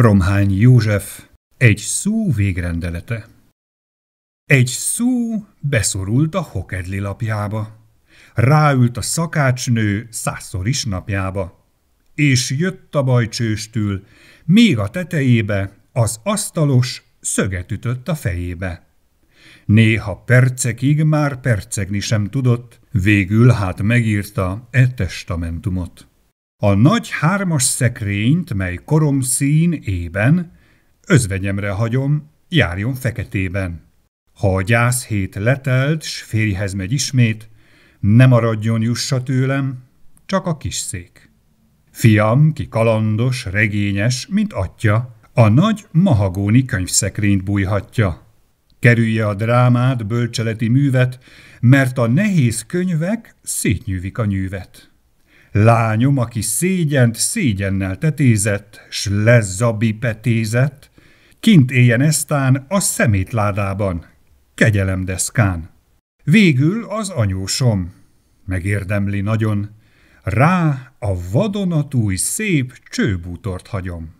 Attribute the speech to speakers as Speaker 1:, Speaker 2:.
Speaker 1: Romhány József Egy szó végrendelete Egy szó beszorult a hokedli lapjába. Ráült a szakácsnő százszor is napjába. És jött a bajcsőstül, még a tetejébe, az asztalos szöget ütött a fejébe. Néha percekig már percegni sem tudott, végül hát megírta e testamentumot. A nagy hármas szekrényt, mely szín ében, özvegyemre hagyom, járjon feketében. Ha a gyász hét letelt, s férjhez megy ismét, ne maradjon jussa tőlem, csak a kis szék. Fiam, ki kalandos, regényes, mint atya, a nagy mahagóni könyvszekrényt bújhatja. Kerülje a drámát, bölcseleti művet, mert a nehéz könyvek szétnyűvik a nyűvet. Lányom, aki szégyent szégyennel tetézett, s lezzabi petézett, kint éljen eztán a szemétládában, deszkán. Végül az anyósom, megérdemli nagyon, rá a vadonatúj szép csőbútort hagyom.